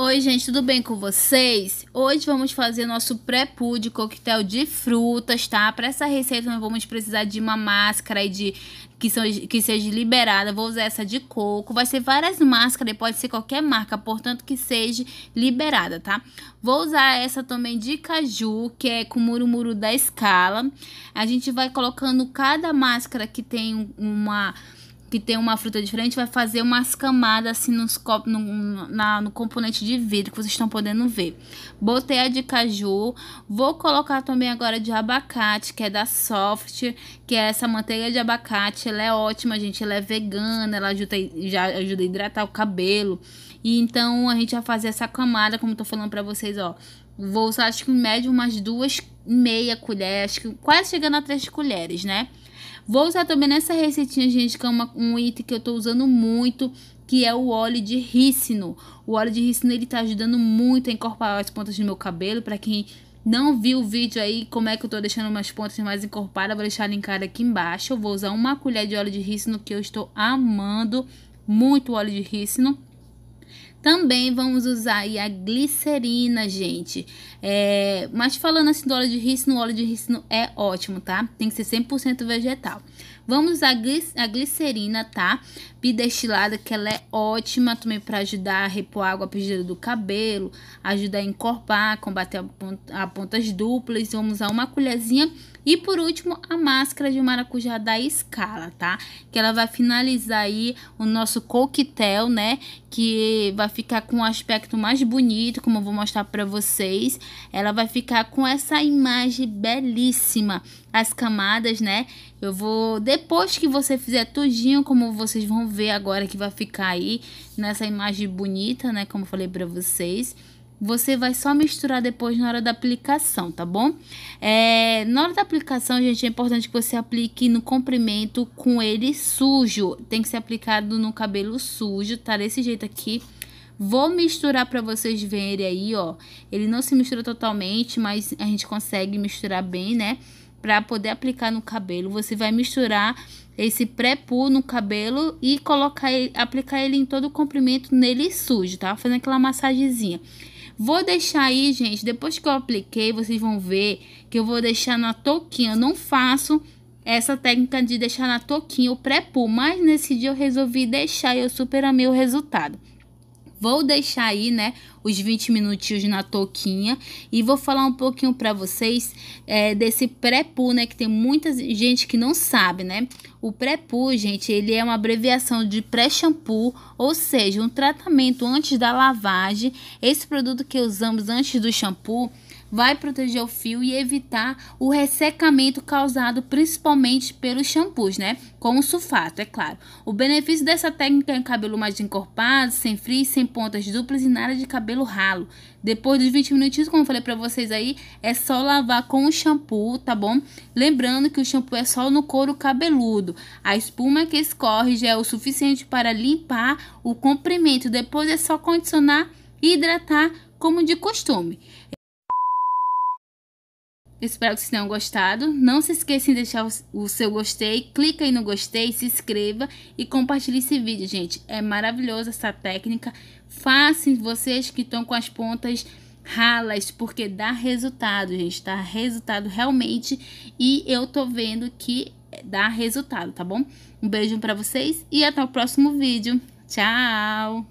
Oi, gente, tudo bem com vocês? Hoje vamos fazer nosso pré pud coquetel de frutas, tá? Para essa receita nós vamos precisar de uma máscara e de que, são, que seja liberada. Vou usar essa de coco. Vai ser várias máscaras, pode ser qualquer marca, portanto que seja liberada, tá? Vou usar essa também de caju, que é com murumuru da escala. A gente vai colocando cada máscara que tem uma que tem uma fruta diferente, vai fazer umas camadas assim nos copo, no, na, no componente de vidro que vocês estão podendo ver. Botei a de caju, vou colocar também agora de abacate, que é da Soft, que é essa manteiga de abacate, ela é ótima, gente, ela é vegana, ela ajuda, já ajuda a hidratar o cabelo. E então a gente vai fazer essa camada, como eu tô falando para vocês, ó. Vou usar, acho que em média, umas duas meia colheres acho que quase chegando a três colheres, né? Vou usar também nessa receitinha, gente, que é uma, um item que eu tô usando muito, que é o óleo de rícino. O óleo de rícino, ele tá ajudando muito a incorporar as pontas do meu cabelo, para quem não viu o vídeo aí, como é que eu tô deixando umas pontas mais encorpadas, vou deixar linkado aqui embaixo. Eu vou usar uma colher de óleo de rícino que eu estou amando muito o óleo de rícino. Também vamos usar aí a glicerina, gente. É, mas falando assim do óleo de rícino, o óleo de rícino é ótimo, tá? Tem que ser 100% vegetal. Vamos a, glic a glicerina, tá? Bidestilada, que ela é ótima também para ajudar a repor água perdida do cabelo, ajudar a encorpar, combater a, pont a pontas duplas. Vamos a uma colherzinha. E por último, a máscara de maracujá da escala, tá? Que ela vai finalizar aí o nosso coquetel, né? Que vai ficar com um aspecto mais bonito, como eu vou mostrar para vocês. Ela vai ficar com essa imagem belíssima as camadas, né? Eu vou, depois que você fizer tudinho, como vocês vão ver agora que vai ficar aí nessa imagem bonita, né? Como eu falei pra vocês. Você vai só misturar depois na hora da aplicação, tá bom? É, na hora da aplicação, gente, é importante que você aplique no comprimento com ele sujo. Tem que ser aplicado no cabelo sujo, tá? Desse jeito aqui. Vou misturar para vocês verem aí, ó. Ele não se mistura totalmente, mas a gente consegue misturar bem, né? para poder aplicar no cabelo. Você vai misturar esse pré-poo no cabelo e colocar ele, aplicar ele em todo o comprimento nele sujo, tá? Fazendo aquela massagenzinha. Vou deixar aí, gente, depois que eu apliquei, vocês vão ver que eu vou deixar na touquinha. Eu não faço essa técnica de deixar na touquinha o pré-poo, mas nesse dia eu resolvi deixar e eu super amei o resultado. Vou deixar aí, né, os 20 minutinhos na toquinha e vou falar um pouquinho para vocês é, desse pré-PU, né, que tem muita gente que não sabe, né? O pré-PU, gente, ele é uma abreviação de pré-shampoo, ou seja, um tratamento antes da lavagem. Esse produto que usamos antes do shampoo vai proteger o fio e evitar o ressecamento causado principalmente pelos shampoos, né? Com o sulfato, é claro. O benefício dessa técnica é cabelo mais encorpado, sem frizz, sem pontas duplas e nada de cabelo ralo. Depois dos 20 minutinhos, como eu falei pra vocês aí, é só lavar com o shampoo, tá bom? Lembrando que o shampoo é só no couro cabeludo. A espuma que escorre já é o suficiente para limpar o comprimento. Depois é só condicionar e hidratar como de costume. Espero que vocês tenham gostado. Não se esqueçam de deixar o seu gostei, clica aí no gostei, se inscreva e compartilhe esse vídeo, gente. É maravilhosa essa técnica. Façam vocês que estão com as pontas ralas, porque dá resultado, gente. Dá resultado realmente e eu tô vendo que dá resultado, tá bom? Um beijo para vocês e até o próximo vídeo. Tchau!